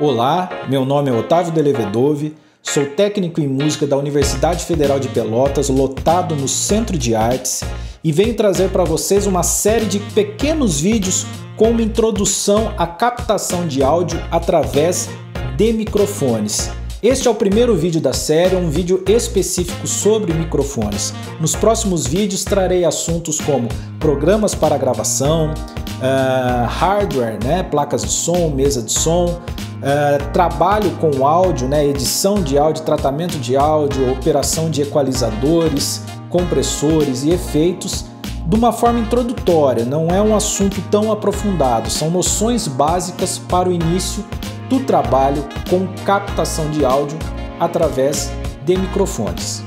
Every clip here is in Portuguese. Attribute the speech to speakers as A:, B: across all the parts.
A: Olá, meu nome é Otávio Delevedove, sou técnico em música da Universidade Federal de Pelotas, lotado no Centro de Artes, e venho trazer para vocês uma série de pequenos vídeos com uma introdução à captação de áudio através de microfones. Este é o primeiro vídeo da série, é um vídeo específico sobre microfones. Nos próximos vídeos trarei assuntos como programas para gravação, uh, hardware, né, placas de som, mesa de som, eh, trabalho com áudio, né, edição de áudio, tratamento de áudio, operação de equalizadores, compressores e efeitos de uma forma introdutória, não é um assunto tão aprofundado, são noções básicas para o início do trabalho com captação de áudio através de microfones.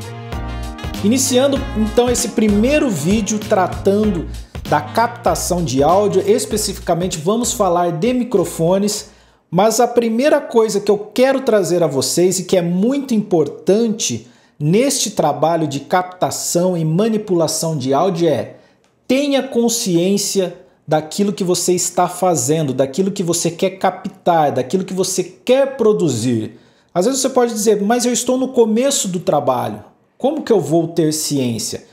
A: Iniciando então esse primeiro vídeo tratando da captação de áudio, especificamente vamos falar de microfones mas a primeira coisa que eu quero trazer a vocês e que é muito importante neste trabalho de captação e manipulação de áudio é tenha consciência daquilo que você está fazendo, daquilo que você quer captar, daquilo que você quer produzir. Às vezes você pode dizer, mas eu estou no começo do trabalho, como que eu vou ter ciência?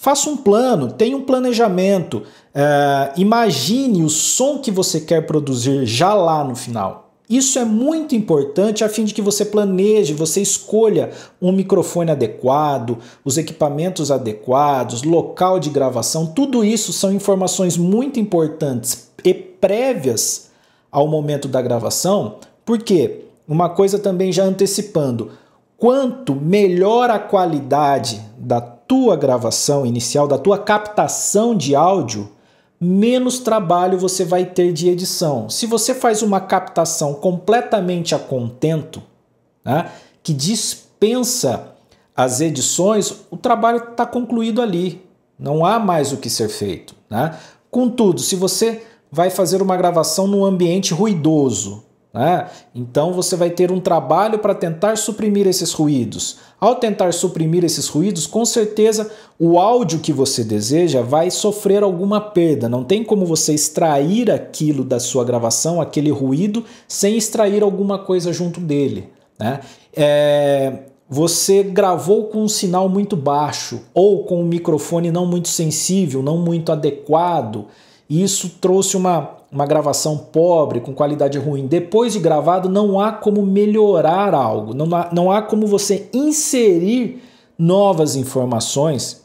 A: Faça um plano, tenha um planejamento, é, imagine o som que você quer produzir já lá no final. Isso é muito importante a fim de que você planeje, você escolha um microfone adequado, os equipamentos adequados, local de gravação, tudo isso são informações muito importantes e prévias ao momento da gravação, porque uma coisa também já antecipando, quanto melhor a qualidade da tua gravação inicial, da tua captação de áudio, menos trabalho você vai ter de edição. Se você faz uma captação completamente a contento, né, que dispensa as edições, o trabalho está concluído ali. Não há mais o que ser feito. Né? Contudo, se você vai fazer uma gravação num ambiente ruidoso, né? Então você vai ter um trabalho para tentar suprimir esses ruídos. Ao tentar suprimir esses ruídos, com certeza o áudio que você deseja vai sofrer alguma perda. Não tem como você extrair aquilo da sua gravação, aquele ruído, sem extrair alguma coisa junto dele. Né? É, você gravou com um sinal muito baixo ou com um microfone não muito sensível, não muito adequado, e isso trouxe uma uma gravação pobre, com qualidade ruim, depois de gravado, não há como melhorar algo, não há, não há como você inserir novas informações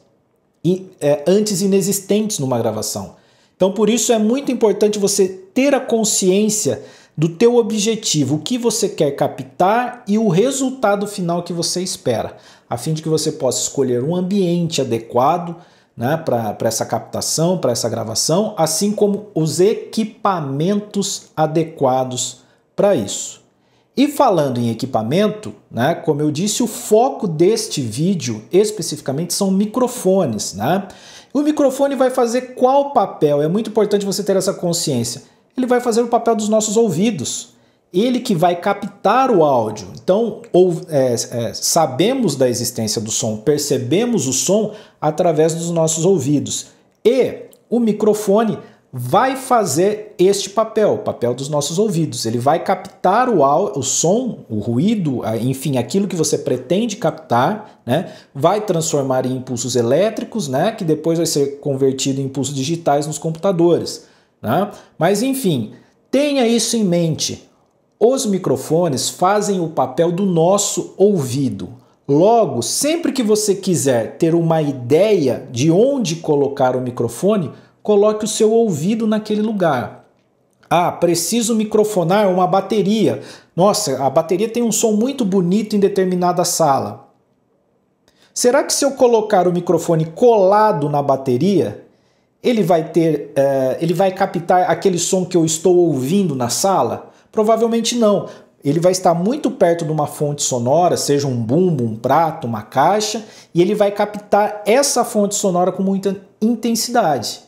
A: e, é, antes inexistentes numa gravação. Então, por isso é muito importante você ter a consciência do teu objetivo, o que você quer captar e o resultado final que você espera, a fim de que você possa escolher um ambiente adequado né, para essa captação, para essa gravação, assim como os equipamentos adequados para isso. E falando em equipamento, né, como eu disse, o foco deste vídeo especificamente são microfones. Né? O microfone vai fazer qual papel? É muito importante você ter essa consciência. Ele vai fazer o papel dos nossos ouvidos ele que vai captar o áudio. Então, ou, é, é, sabemos da existência do som, percebemos o som através dos nossos ouvidos. E o microfone vai fazer este papel, o papel dos nossos ouvidos. Ele vai captar o, o som, o ruído, enfim, aquilo que você pretende captar, né? vai transformar em impulsos elétricos, né? que depois vai ser convertido em impulsos digitais nos computadores. Né? Mas, enfim, tenha isso em mente os microfones fazem o papel do nosso ouvido. Logo, sempre que você quiser ter uma ideia de onde colocar o microfone, coloque o seu ouvido naquele lugar. Ah, preciso microfonar uma bateria. Nossa, a bateria tem um som muito bonito em determinada sala. Será que se eu colocar o microfone colado na bateria, ele vai ter, eh, ele vai captar aquele som que eu estou ouvindo na sala? Provavelmente não. Ele vai estar muito perto de uma fonte sonora, seja um bumbo, um prato, uma caixa, e ele vai captar essa fonte sonora com muita intensidade.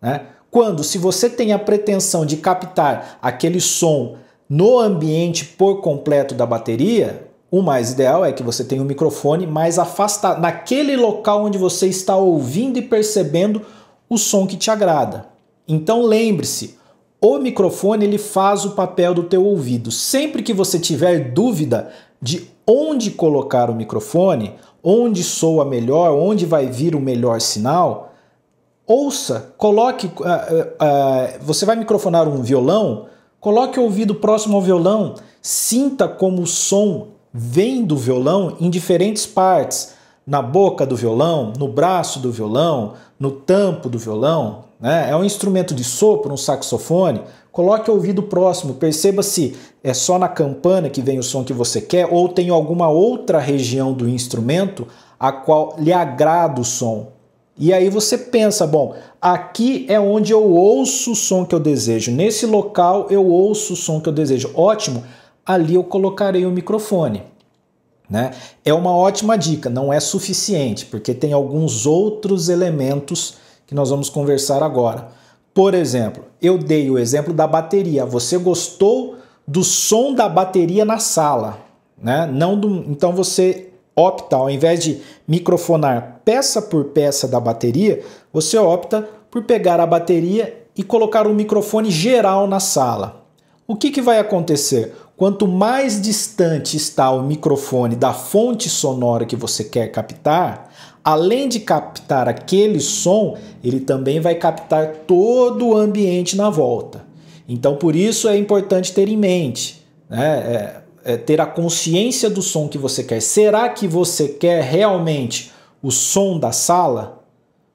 A: Né? Quando, se você tem a pretensão de captar aquele som no ambiente por completo da bateria, o mais ideal é que você tenha o um microfone mais afastado, naquele local onde você está ouvindo e percebendo o som que te agrada. Então lembre-se, o microfone ele faz o papel do teu ouvido. Sempre que você tiver dúvida de onde colocar o microfone, onde soa melhor, onde vai vir o melhor sinal, ouça, coloque. Uh, uh, você vai microfonar um violão, coloque o ouvido próximo ao violão, sinta como o som vem do violão em diferentes partes. Na boca do violão, no braço do violão, no tampo do violão, né? é um instrumento de sopro, um saxofone, coloque o ouvido próximo, perceba se é só na campana que vem o som que você quer ou tem alguma outra região do instrumento a qual lhe agrada o som. E aí você pensa, bom, aqui é onde eu ouço o som que eu desejo, nesse local eu ouço o som que eu desejo. Ótimo, ali eu colocarei o microfone. Né? É uma ótima dica, não é suficiente, porque tem alguns outros elementos que nós vamos conversar agora. Por exemplo, eu dei o exemplo da bateria. Você gostou do som da bateria na sala, né? Não do, então você opta ao invés de microfonar peça por peça da bateria, você opta por pegar a bateria e colocar um microfone geral na sala. O que, que vai acontecer? Quanto mais distante está o microfone da fonte sonora que você quer captar, além de captar aquele som, ele também vai captar todo o ambiente na volta. Então, por isso é importante ter em mente, né? É, é ter a consciência do som que você quer. Será que você quer realmente o som da sala,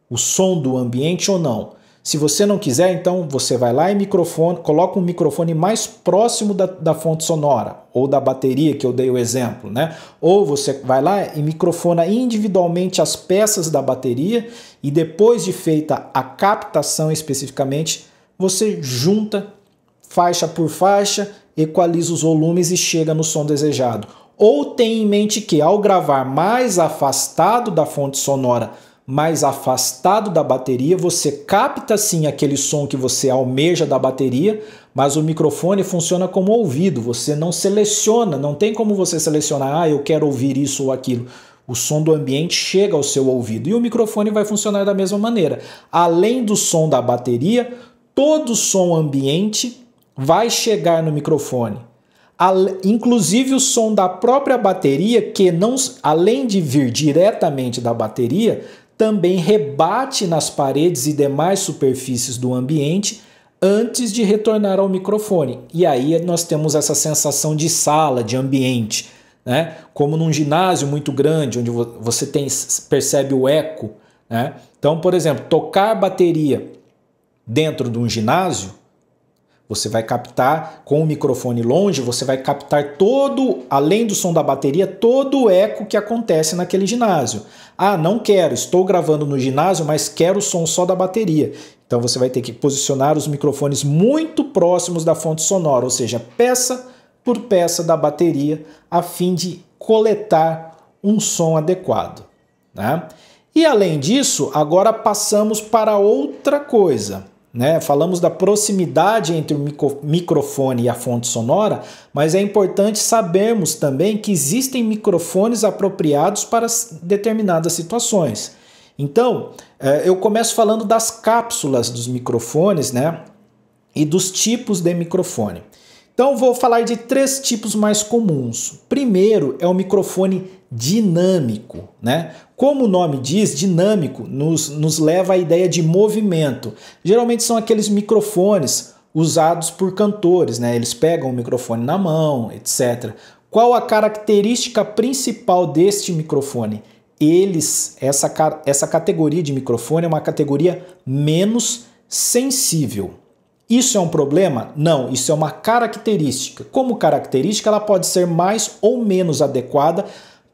A: o som do ambiente ou não? Se você não quiser, então você vai lá e microfone, coloca um microfone mais próximo da, da fonte sonora ou da bateria que eu dei o exemplo, né? Ou você vai lá e microfona individualmente as peças da bateria e depois de feita a captação especificamente, você junta faixa por faixa, equaliza os volumes e chega no som desejado. Ou tenha em mente que ao gravar mais afastado da fonte sonora mais afastado da bateria, você capta sim aquele som que você almeja da bateria, mas o microfone funciona como ouvido, você não seleciona, não tem como você selecionar, ah, eu quero ouvir isso ou aquilo. O som do ambiente chega ao seu ouvido e o microfone vai funcionar da mesma maneira. Além do som da bateria, todo som ambiente vai chegar no microfone. Inclusive o som da própria bateria, que não, além de vir diretamente da bateria, também rebate nas paredes e demais superfícies do ambiente antes de retornar ao microfone. E aí nós temos essa sensação de sala, de ambiente, né? Como num ginásio muito grande, onde você tem, percebe o eco, né? Então, por exemplo, tocar bateria dentro de um ginásio você vai captar com o microfone longe, você vai captar todo, além do som da bateria, todo o eco que acontece naquele ginásio. Ah, não quero, estou gravando no ginásio, mas quero o som só da bateria. Então você vai ter que posicionar os microfones muito próximos da fonte sonora, ou seja, peça por peça da bateria, a fim de coletar um som adequado. Né? E além disso, agora passamos para outra coisa né? Falamos da proximidade entre o microfone e a fonte sonora, mas é importante sabermos também que existem microfones apropriados para determinadas situações. Então, é, eu começo falando das cápsulas dos microfones né? e dos tipos de microfone. Então, vou falar de três tipos mais comuns. Primeiro é o microfone dinâmico, né? Como o nome diz, dinâmico nos, nos leva à ideia de movimento. Geralmente são aqueles microfones usados por cantores, né? Eles pegam o microfone na mão, etc. Qual a característica principal deste microfone? Eles, essa, essa categoria de microfone é uma categoria menos sensível. Isso é um problema? Não, isso é uma característica. Como característica, ela pode ser mais ou menos adequada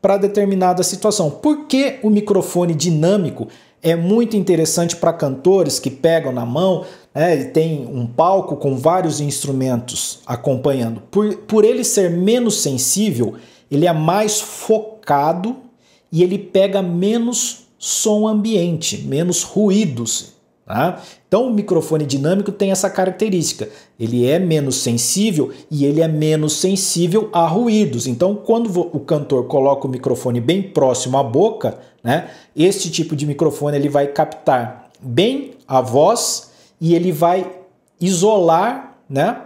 A: para determinada situação. Por que o microfone dinâmico é muito interessante para cantores que pegam na mão né, e tem um palco com vários instrumentos acompanhando? Por, por ele ser menos sensível, ele é mais focado e ele pega menos som ambiente, menos ruídos. Tá? Então, o microfone dinâmico tem essa característica. Ele é menos sensível e ele é menos sensível a ruídos. Então, quando o cantor coloca o microfone bem próximo à boca, né, este tipo de microfone ele vai captar bem a voz e ele vai isolar, né,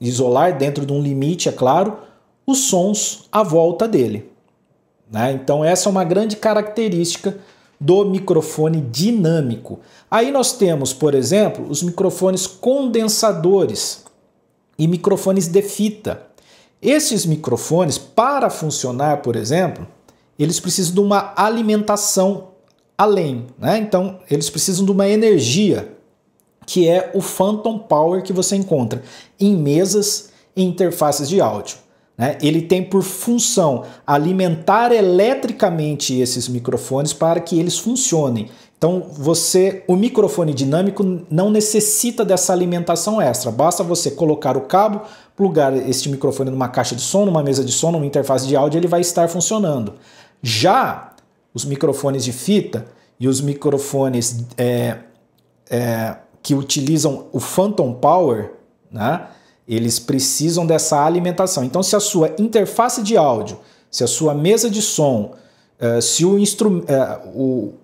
A: isolar dentro de um limite, é claro, os sons à volta dele. Né? Então, essa é uma grande característica do microfone dinâmico. Aí nós temos, por exemplo, os microfones condensadores e microfones de fita. Esses microfones, para funcionar, por exemplo, eles precisam de uma alimentação além, né? Então, eles precisam de uma energia, que é o phantom power que você encontra em mesas e interfaces de áudio. Né? Ele tem por função alimentar eletricamente esses microfones para que eles funcionem. Então você, o microfone dinâmico não necessita dessa alimentação extra. Basta você colocar o cabo, plugar este microfone numa caixa de som, numa mesa de som, numa interface de áudio, ele vai estar funcionando. Já os microfones de fita e os microfones é, é, que utilizam o Phantom Power, né? Eles precisam dessa alimentação. Então, se a sua interface de áudio, se a sua mesa de som, eh, se o, eh, o,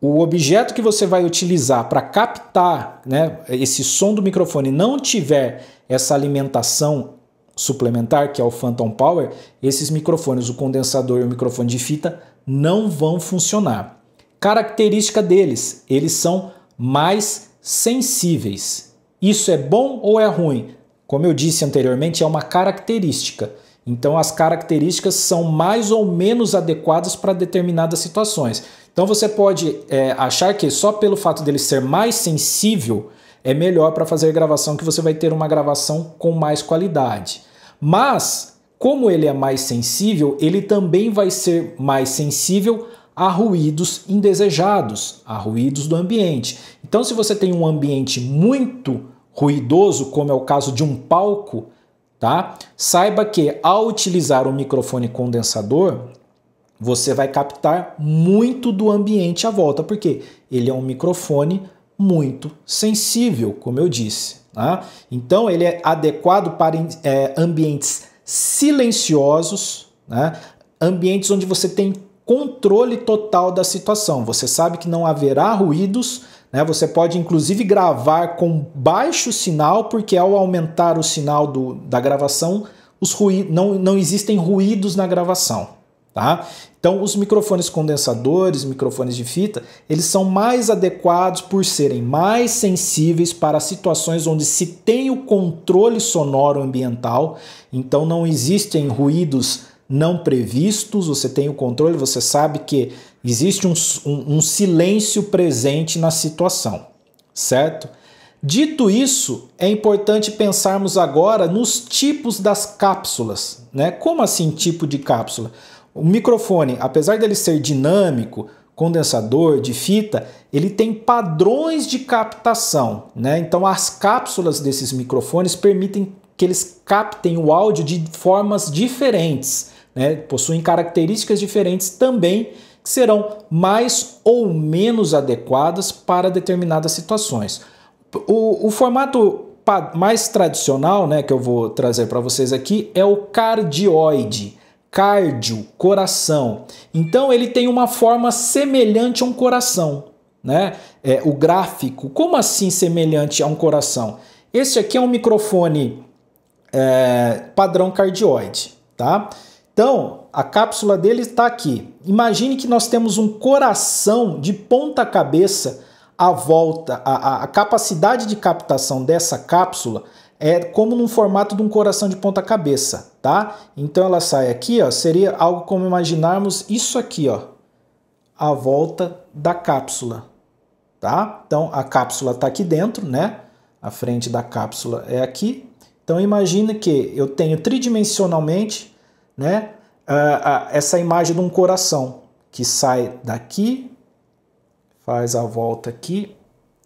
A: o objeto que você vai utilizar para captar né, esse som do microfone não tiver essa alimentação suplementar, que é o Phantom Power, esses microfones, o condensador e o microfone de fita, não vão funcionar. Característica deles, eles são mais sensíveis. Isso é bom ou é ruim? Como eu disse anteriormente, é uma característica. Então, as características são mais ou menos adequadas para determinadas situações. Então, você pode é, achar que só pelo fato dele ser mais sensível é melhor para fazer gravação, que você vai ter uma gravação com mais qualidade. Mas, como ele é mais sensível, ele também vai ser mais sensível a ruídos indesejados, a ruídos do ambiente. Então, se você tem um ambiente muito ruidoso, como é o caso de um palco, tá? Saiba que ao utilizar o microfone condensador, você vai captar muito do ambiente à volta, porque ele é um microfone muito sensível, como eu disse. Tá? Então, ele é adequado para é, ambientes silenciosos, né? ambientes onde você tem controle total da situação. Você sabe que não haverá ruídos né? Você pode inclusive gravar com baixo sinal, porque ao aumentar o sinal do, da gravação, os não, não existem ruídos na gravação. Tá? Então, os microfones condensadores, microfones de fita, eles são mais adequados por serem mais sensíveis para situações onde se tem o controle sonoro ambiental, então não existem ruídos não previstos, você tem o controle, você sabe que Existe um, um, um silêncio presente na situação, certo? Dito isso, é importante pensarmos agora nos tipos das cápsulas, né? Como assim tipo de cápsula? O microfone, apesar dele ser dinâmico, condensador, de fita, ele tem padrões de captação, né? Então as cápsulas desses microfones permitem que eles captem o áudio de formas diferentes, né? Possuem características diferentes também que serão mais ou menos adequadas para determinadas situações. O, o formato mais tradicional, né, que eu vou trazer para vocês aqui, é o cardioide. Cardio, coração. Então ele tem uma forma semelhante a um coração, né? É, o gráfico, como assim semelhante a um coração? Esse aqui é um microfone é, padrão cardioide, tá? Então, a cápsula dele está aqui. Imagine que nós temos um coração de ponta cabeça à volta. A, a, a, capacidade de captação dessa cápsula é como num formato de um coração de ponta cabeça, tá? Então ela sai aqui, ó, seria algo como imaginarmos isso aqui, ó, à volta da cápsula, tá? Então a cápsula está aqui dentro, né? A frente da cápsula é aqui. Então imagina que eu tenho tridimensionalmente né? Ah, ah, essa imagem de um coração que sai daqui, faz a volta aqui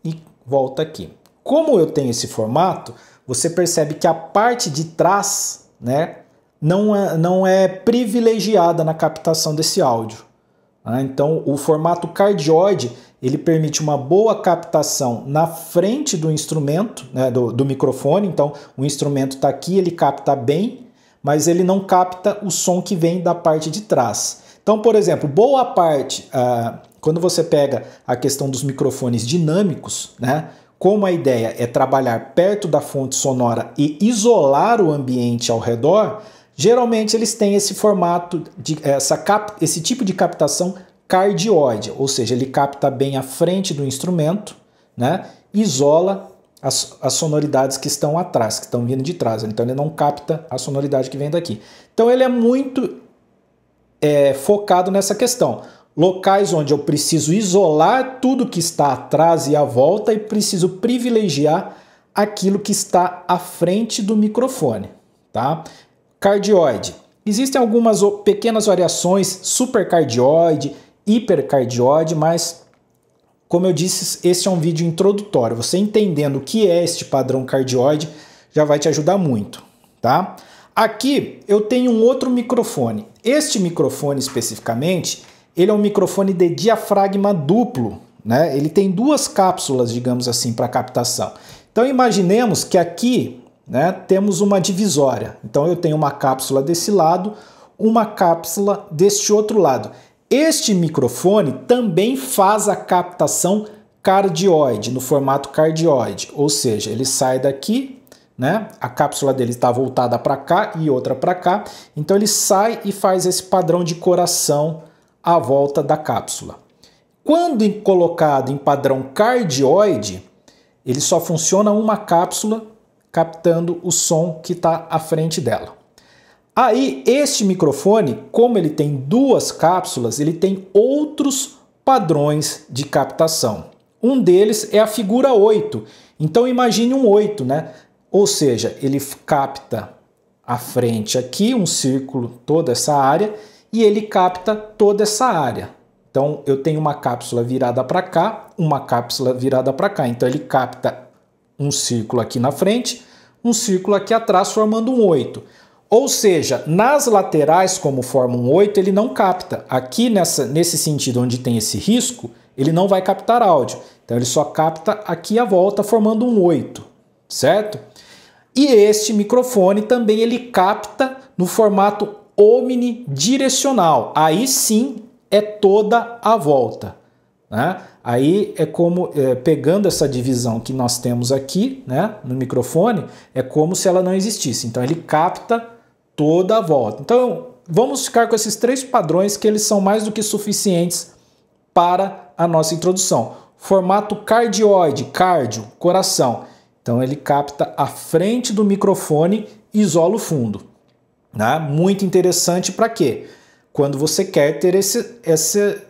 A: e volta aqui. Como eu tenho esse formato, você percebe que a parte de trás, né, não é, não é privilegiada na captação desse áudio. Tá? Então, o formato cardioide ele permite uma boa captação na frente do instrumento, né, do, do microfone. Então, o instrumento está aqui, ele capta bem mas ele não capta o som que vem da parte de trás. Então, por exemplo, boa parte, ah, quando você pega a questão dos microfones dinâmicos, né? Como a ideia é trabalhar perto da fonte sonora e isolar o ambiente ao redor, geralmente eles têm esse formato, de, essa cap, esse tipo de captação cardioide, ou seja, ele capta bem a frente do instrumento, né? isola as, as sonoridades que estão atrás, que estão vindo de trás. Então ele não capta a sonoridade que vem daqui. Então ele é muito é, focado nessa questão. Locais onde eu preciso isolar tudo que está atrás e à volta e preciso privilegiar aquilo que está à frente do microfone, tá? Cardioide. Existem algumas pequenas variações, supercardioide, hipercardioide, mas como eu disse, este é um vídeo introdutório. Você entendendo o que é este padrão cardioide já vai te ajudar muito, tá? Aqui eu tenho um outro microfone. Este microfone especificamente, ele é um microfone de diafragma duplo, né? Ele tem duas cápsulas, digamos assim, para captação. Então imaginemos que aqui, né, temos uma divisória. Então eu tenho uma cápsula desse lado, uma cápsula deste outro lado. Este microfone também faz a captação cardioide, no formato cardioide, ou seja, ele sai daqui, né? A cápsula dele está voltada para cá e outra para cá, então ele sai e faz esse padrão de coração à volta da cápsula. Quando colocado em padrão cardioide, ele só funciona uma cápsula captando o som que está à frente dela. Aí este microfone, como ele tem duas cápsulas, ele tem outros padrões de captação. Um deles é a figura 8. Então imagine um 8, né? Ou seja, ele capta a frente aqui, um círculo, toda essa área, e ele capta toda essa área. Então eu tenho uma cápsula virada para cá, uma cápsula virada para cá. Então ele capta um círculo aqui na frente, um círculo aqui atrás formando um 8. Ou seja, nas laterais, como forma um 8, ele não capta. Aqui nessa, nesse sentido onde tem esse risco, ele não vai captar áudio. Então ele só capta aqui a volta formando um 8, certo? E este microfone também ele capta no formato omnidirecional. Aí sim é toda a volta. Né? Aí é como, é, pegando essa divisão que nós temos aqui né, no microfone, é como se ela não existisse. Então ele capta toda a volta. Então, vamos ficar com esses três padrões que eles são mais do que suficientes para a nossa introdução. Formato cardioide, cardio, coração. Então ele capta a frente do microfone e isola o fundo. Né? Muito interessante para quê? Quando você quer ter esse, esse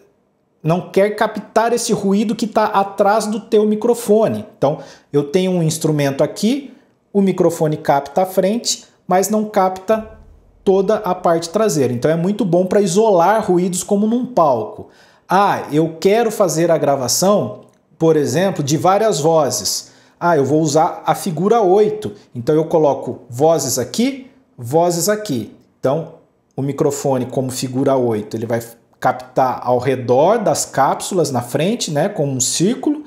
A: não quer captar esse ruído que está atrás do teu microfone. Então eu tenho um instrumento aqui, o microfone capta a frente, mas não capta toda a parte traseira. Então é muito bom para isolar ruídos como num palco. Ah, eu quero fazer a gravação, por exemplo, de várias vozes. Ah, eu vou usar a figura 8. Então eu coloco vozes aqui, vozes aqui. Então, o microfone como figura 8, ele vai captar ao redor das cápsulas na frente, né, como um círculo,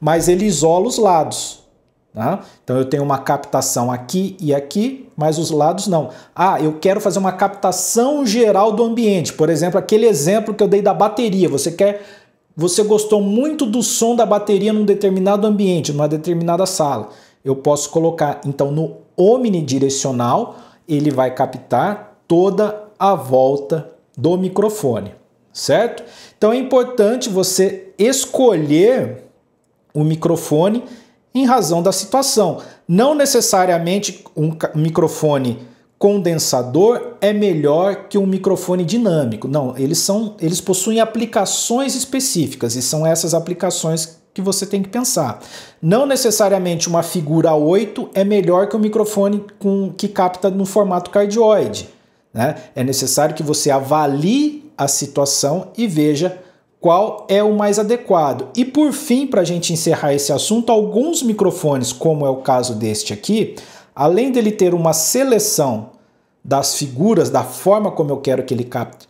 A: mas ele isola os lados. Tá? Então eu tenho uma captação aqui e aqui, mas os lados não. Ah, eu quero fazer uma captação geral do ambiente. Por exemplo, aquele exemplo que eu dei da bateria. Você quer, você gostou muito do som da bateria num determinado ambiente, numa determinada sala. Eu posso colocar então no omnidirecional, ele vai captar toda a volta do microfone, certo? Então é importante você escolher o microfone em razão da situação. Não necessariamente um microfone condensador é melhor que um microfone dinâmico. Não, eles são, eles possuem aplicações específicas e são essas aplicações que você tem que pensar. Não necessariamente uma figura 8 é melhor que um microfone com, que capta no formato cardioide. Né? É necessário que você avalie a situação e veja qual é o mais adequado. E por fim, para a gente encerrar esse assunto, alguns microfones, como é o caso deste aqui, além dele ter uma seleção das figuras, da forma como eu quero que ele capte,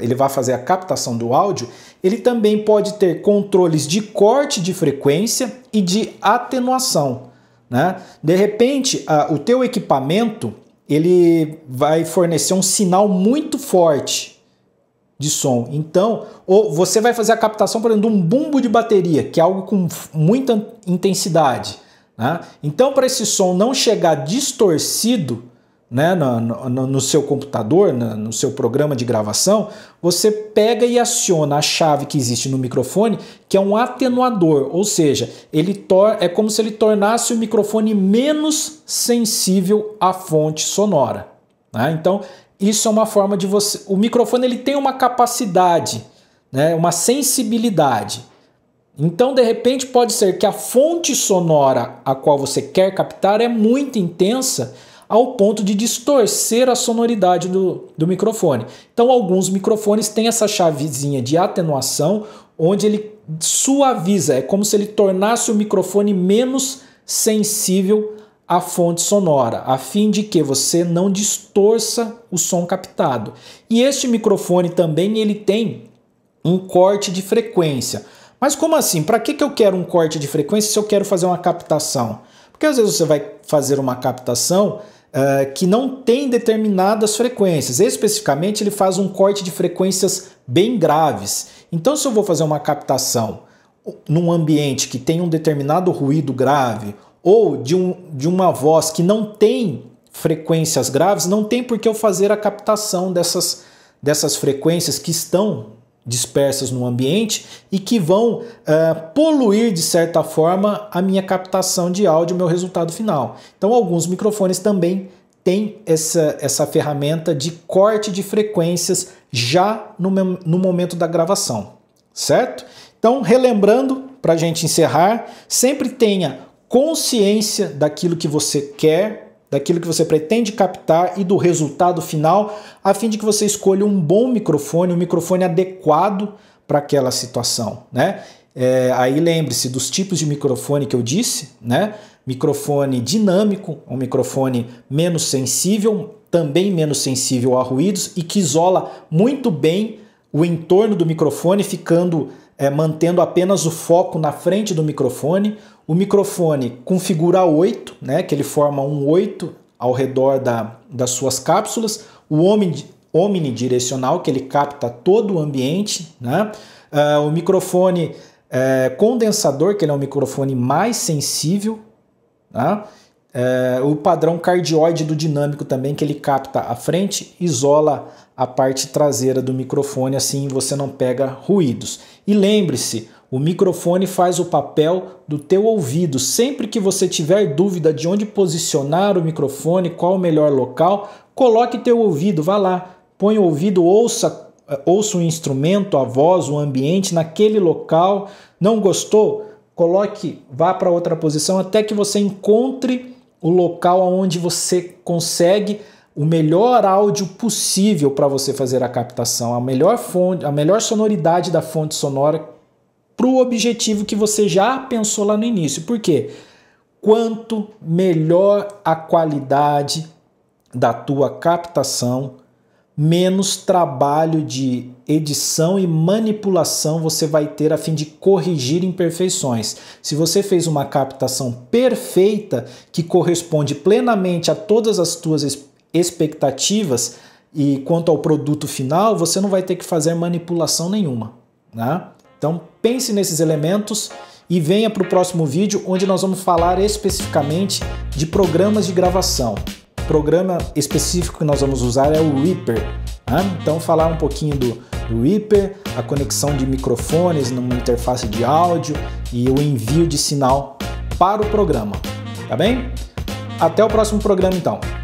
A: ele vá fazer a captação do áudio, ele também pode ter controles de corte de frequência e de atenuação. Né? De repente, a, o teu equipamento ele vai fornecer um sinal muito forte de som. Então, ou você vai fazer a captação, por exemplo, de um bumbo de bateria, que é algo com muita intensidade. Né? Então, para esse som não chegar distorcido né, no, no, no seu computador, no, no seu programa de gravação, você pega e aciona a chave que existe no microfone, que é um atenuador, ou seja, ele tor é como se ele tornasse o microfone menos sensível à fonte sonora. Né? Então, isso é uma forma de você. O microfone ele tem uma capacidade, né, uma sensibilidade. Então, de repente, pode ser que a fonte sonora a qual você quer captar é muito intensa ao ponto de distorcer a sonoridade do, do microfone. Então, alguns microfones têm essa chavezinha de atenuação, onde ele suaviza, é como se ele tornasse o microfone menos sensível a fonte sonora, a fim de que você não distorça o som captado. E este microfone também ele tem um corte de frequência. Mas como assim? Para que, que eu quero um corte de frequência se eu quero fazer uma captação? Porque às vezes você vai fazer uma captação uh, que não tem determinadas frequências. Especificamente, ele faz um corte de frequências bem graves. Então, se eu vou fazer uma captação num ambiente que tem um determinado ruído grave ou de, um, de uma voz que não tem frequências graves, não tem por que eu fazer a captação dessas, dessas frequências que estão dispersas no ambiente e que vão uh, poluir de certa forma a minha captação de áudio, meu resultado final. Então, alguns microfones também têm essa, essa ferramenta de corte de frequências já no, no momento da gravação, certo? Então, relembrando, para a gente encerrar, sempre tenha consciência daquilo que você quer, daquilo que você pretende captar e do resultado final, a fim de que você escolha um bom microfone, um microfone adequado para aquela situação, né? É, aí lembre-se dos tipos de microfone que eu disse, né? Microfone dinâmico, um microfone menos sensível, também menos sensível a ruídos e que isola muito bem o entorno do microfone, ficando é, mantendo apenas o foco na frente do microfone. O microfone com figura 8, né, que ele forma um 8 ao redor da, das suas cápsulas. O omnidirecional, que ele capta todo o ambiente. Né? Uh, o microfone é, condensador, que ele é um microfone mais sensível. Né? o padrão cardioide do dinâmico também, que ele capta a frente, isola a parte traseira do microfone, assim você não pega ruídos. E lembre-se, o microfone faz o papel do teu ouvido. Sempre que você tiver dúvida de onde posicionar o microfone, qual o melhor local, coloque teu ouvido, vá lá, põe o ouvido, ouça, eh, ouça o instrumento, a voz, o ambiente naquele local. Não gostou? Coloque, vá para outra posição até que você encontre o local onde você consegue o melhor áudio possível para você fazer a captação, a melhor fonte, a melhor sonoridade da fonte sonora para o objetivo que você já pensou lá no início. Por quê? Quanto melhor a qualidade da tua captação, menos trabalho de edição e manipulação você vai ter a fim de corrigir imperfeições. Se você fez uma captação perfeita que corresponde plenamente a todas as tuas expectativas, expectativas e quanto ao produto final, você não vai ter que fazer manipulação nenhuma. Né? Então pense nesses elementos e venha para o próximo vídeo onde nós vamos falar especificamente de programas de gravação. O programa específico que nós vamos usar é o Reaper. Né? Então falar um pouquinho do Reaper, a conexão de microfones numa interface de áudio e o envio de sinal para o programa. Tá bem? Até o próximo programa então.